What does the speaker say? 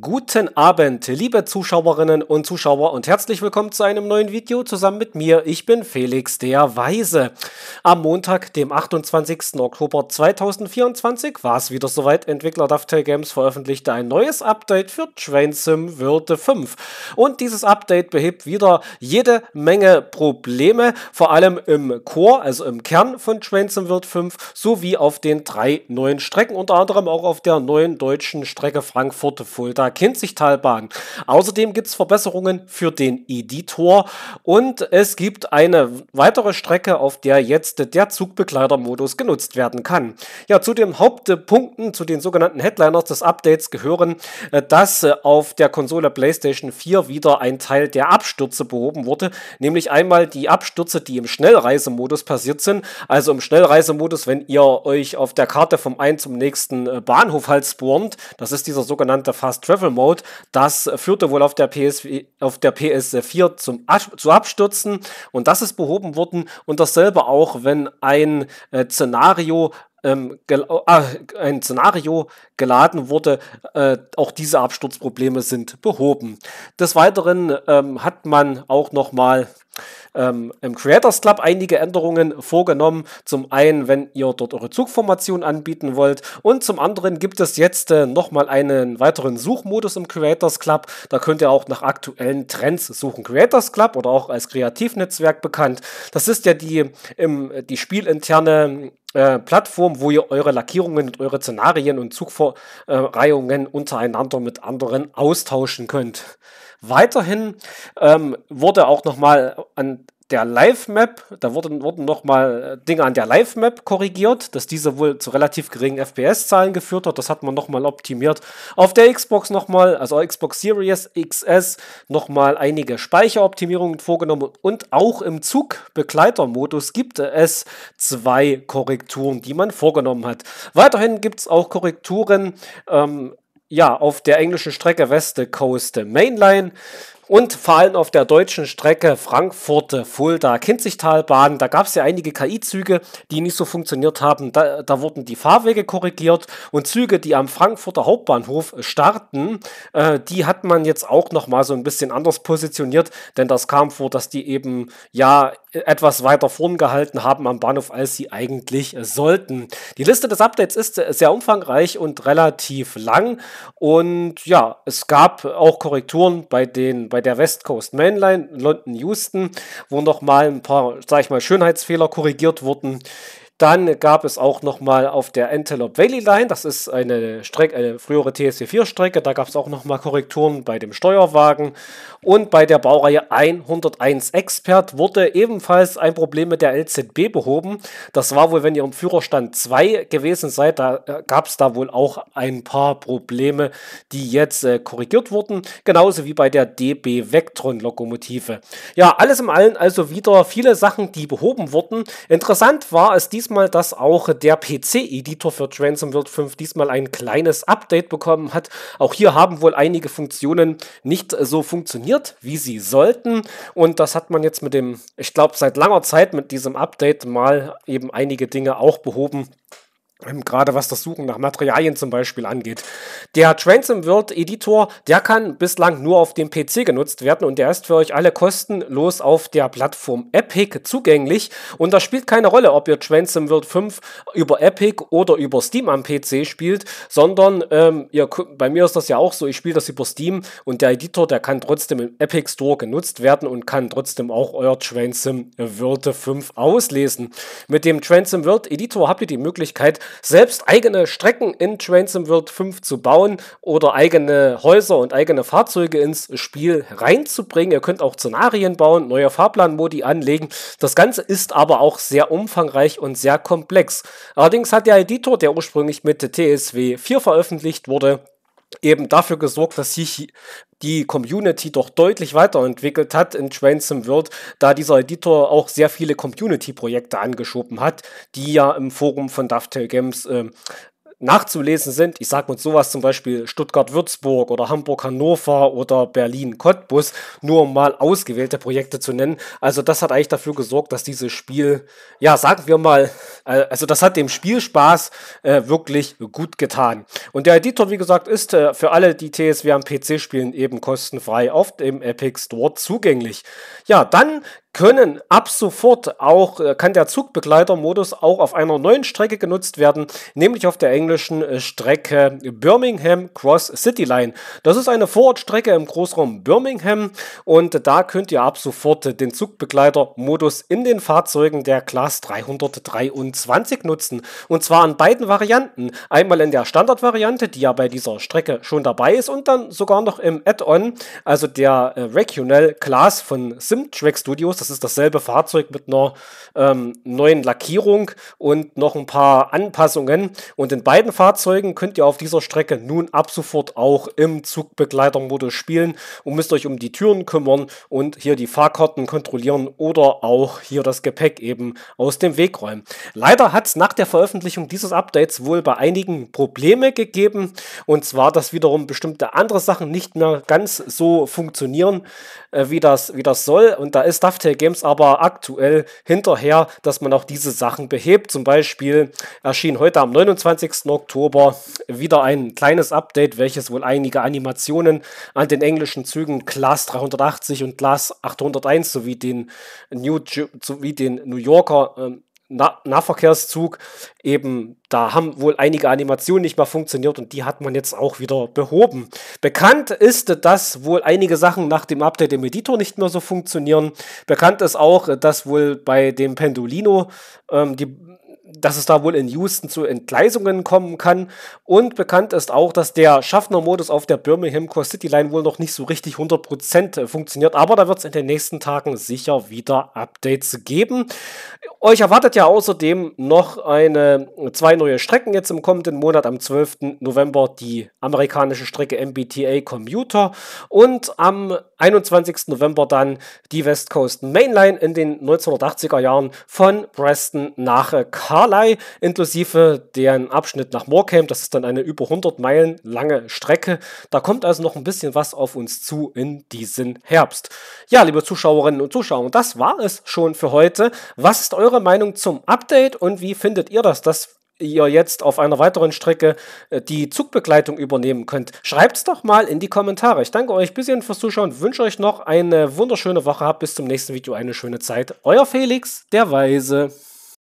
Guten Abend, liebe Zuschauerinnen und Zuschauer und herzlich willkommen zu einem neuen Video zusammen mit mir. Ich bin Felix der Weise. Am Montag, dem 28. Oktober 2024, war es wieder soweit. Entwickler Dovetail Games veröffentlichte ein neues Update für Train Sim Würde 5. Und dieses Update behebt wieder jede Menge Probleme, vor allem im Core, also im Kern von Train Sim Würde 5, sowie auf den drei neuen Strecken, unter anderem auch auf der neuen deutschen Strecke Frankfurt-Fulda stark Hinzichtalbahn. Außerdem gibt es Verbesserungen für den Editor und es gibt eine weitere Strecke, auf der jetzt der Zugbegleitermodus genutzt werden kann. Ja, zu den Hauptpunkten, zu den sogenannten Headliners des Updates gehören, äh, dass äh, auf der Konsole PlayStation 4 wieder ein Teil der Abstürze behoben wurde, nämlich einmal die Abstürze, die im Schnellreisemodus passiert sind. Also im Schnellreisemodus, wenn ihr euch auf der Karte vom einen zum nächsten äh, Bahnhof halt spawnt, das ist dieser sogenannte Fast Travel Mode. Das führte wohl auf der, PS, auf der PS4 zum, zu Abstürzen und das ist behoben worden und dasselbe auch, wenn ein äh, Szenario ähm, äh, ein Szenario geladen wurde. Äh, auch diese Absturzprobleme sind behoben. Des Weiteren ähm, hat man auch nochmal ähm, im Creators Club einige Änderungen vorgenommen. Zum einen, wenn ihr dort eure Zugformation anbieten wollt und zum anderen gibt es jetzt äh, nochmal einen weiteren Suchmodus im Creators Club. Da könnt ihr auch nach aktuellen Trends suchen. Creators Club oder auch als Kreativnetzwerk bekannt. Das ist ja die, im, die spielinterne äh, Plattform, wo ihr eure Lackierungen und eure Szenarien und Zugverreihungen untereinander mit anderen austauschen könnt. Weiterhin ähm, wurde auch nochmal an der Live-Map, da wurden, wurden nochmal äh, Dinge an der Live-Map korrigiert, dass diese wohl zu relativ geringen FPS-Zahlen geführt hat. Das hat man nochmal optimiert. Auf der Xbox nochmal, also Xbox Series XS, nochmal einige Speicheroptimierungen vorgenommen und auch im Zugbegleitermodus gibt es zwei Korrekturen, die man vorgenommen hat. Weiterhin gibt es auch Korrekturen ähm, ja, auf der englischen Strecke West Coast Mainline und vor allem auf der deutschen Strecke Frankfurt-Fulda-Kinzigtalbahn. Da gab es ja einige KI-Züge, die nicht so funktioniert haben. Da, da, wurden die Fahrwege korrigiert und Züge, die am Frankfurter Hauptbahnhof starten, äh, die hat man jetzt auch nochmal so ein bisschen anders positioniert, denn das kam vor, dass die eben ja etwas weiter vorn gehalten haben am Bahnhof, als sie eigentlich sollten. Die Liste des Updates ist sehr umfangreich und relativ lang und ja, es gab auch Korrekturen bei den bei bei der West Coast Mainline London Houston, wo nochmal ein paar, sag ich mal, Schönheitsfehler korrigiert wurden, dann gab es auch nochmal auf der Antelope Valley Line, das ist eine, Strecke, eine frühere TSC4-Strecke, da gab es auch nochmal Korrekturen bei dem Steuerwagen. Und bei der Baureihe 101 Expert wurde ebenfalls ein Problem mit der LZB behoben. Das war wohl, wenn ihr im Führerstand 2 gewesen seid, da äh, gab es da wohl auch ein paar Probleme, die jetzt äh, korrigiert wurden. Genauso wie bei der DB Vectron-Lokomotive. Ja, alles im Allen also wieder viele Sachen, die behoben wurden. Interessant war es diesmal, diesmal, dass auch der PC-Editor für Transomworld 5 diesmal ein kleines Update bekommen hat. Auch hier haben wohl einige Funktionen nicht so funktioniert, wie sie sollten. Und das hat man jetzt mit dem, ich glaube, seit langer Zeit mit diesem Update mal eben einige Dinge auch behoben, ähm, gerade was das Suchen nach Materialien zum Beispiel angeht. Der Transom World Editor, der kann bislang nur auf dem PC genutzt werden und der ist für euch alle kostenlos auf der Plattform Epic zugänglich und das spielt keine Rolle, ob ihr Transom World 5 über Epic oder über Steam am PC spielt, sondern ähm, ihr, bei mir ist das ja auch so, ich spiele das über Steam und der Editor, der kann trotzdem im Epic Store genutzt werden und kann trotzdem auch euer Transom World 5 auslesen. Mit dem Transom World Editor habt ihr die Möglichkeit, selbst eigene Strecken in Trains in World 5 zu bauen oder eigene Häuser und eigene Fahrzeuge ins Spiel reinzubringen. Ihr könnt auch Szenarien bauen, neue Fahrplanmodi anlegen. Das Ganze ist aber auch sehr umfangreich und sehr komplex. Allerdings hat der Editor, der ursprünglich mit TSW 4 veröffentlicht wurde, eben dafür gesorgt, dass sich die Community doch deutlich weiterentwickelt hat in Transum World, da dieser Editor auch sehr viele Community-Projekte angeschoben hat, die ja im Forum von Dovetail Games äh, nachzulesen sind. Ich sage mal sowas zum Beispiel Stuttgart-Würzburg oder Hamburg-Hannover oder Berlin-Cottbus, nur um mal ausgewählte Projekte zu nennen. Also das hat eigentlich dafür gesorgt, dass dieses Spiel, ja, sagen wir mal, äh, also das hat dem Spielspaß äh, wirklich gut getan. Und der Editor, wie gesagt, ist äh, für alle, die TSW am PC spielen, eben kostenfrei auf dem Epic Store zugänglich. Ja, dann können ab sofort auch, äh, kann der Zugbegleiter-Modus auch auf einer neuen Strecke genutzt werden, nämlich auf der englischen englischen äh, Strecke Birmingham Cross City Line. Das ist eine Vorortstrecke im Großraum Birmingham und da könnt ihr ab sofort den Zugbegleitermodus in den Fahrzeugen der Class 323 nutzen. Und zwar an beiden Varianten. Einmal in der Standardvariante, die ja bei dieser Strecke schon dabei ist und dann sogar noch im Add-on, also der äh, Regional Class von SimTrack Studios. Das ist dasselbe Fahrzeug mit einer ähm, neuen Lackierung und noch ein paar Anpassungen. Und in beiden beiden Fahrzeugen könnt ihr auf dieser Strecke nun ab sofort auch im Zugbegleitermodus spielen und müsst euch um die Türen kümmern und hier die Fahrkarten kontrollieren oder auch hier das Gepäck eben aus dem Weg räumen. Leider hat es nach der Veröffentlichung dieses Updates wohl bei einigen Probleme gegeben und zwar, dass wiederum bestimmte andere Sachen nicht mehr ganz so funktionieren, äh, wie, das, wie das soll und da ist Dovetail Games aber aktuell hinterher, dass man auch diese Sachen behebt. Zum Beispiel erschien heute am 29. Oktober wieder ein kleines Update, welches wohl einige Animationen an den englischen Zügen Class 380 und Class 801 sowie den New, sowie den New Yorker ähm, Nahverkehrszug eben, da haben wohl einige Animationen nicht mehr funktioniert und die hat man jetzt auch wieder behoben. Bekannt ist, dass wohl einige Sachen nach dem Update im Editor nicht mehr so funktionieren. Bekannt ist auch, dass wohl bei dem Pendolino ähm, die dass es da wohl in Houston zu Entgleisungen kommen kann. Und bekannt ist auch, dass der Schaffnermodus auf der Birmingham Core City Line wohl noch nicht so richtig 100% äh, funktioniert. Aber da wird es in den nächsten Tagen sicher wieder Updates geben. Euch erwartet ja außerdem noch eine, zwei neue Strecken jetzt im kommenden Monat. Am 12. November die amerikanische Strecke MBTA Commuter und am 21. November dann die West Coast Mainline in den 1980er Jahren von Preston nach Cardiff. Carlisle, inklusive den Abschnitt nach Morecambe. Das ist dann eine über 100 Meilen lange Strecke. Da kommt also noch ein bisschen was auf uns zu in diesen Herbst. Ja, liebe Zuschauerinnen und Zuschauer, das war es schon für heute. Was ist eure Meinung zum Update und wie findet ihr das? Das ihr jetzt auf einer weiteren Strecke äh, die Zugbegleitung übernehmen könnt. schreibt es doch mal in die Kommentare. Ich danke euch bis hierhin fürs Zuschauen, wünsche euch noch eine wunderschöne Woche, habt bis zum nächsten Video eine schöne Zeit. Euer Felix, der Weise.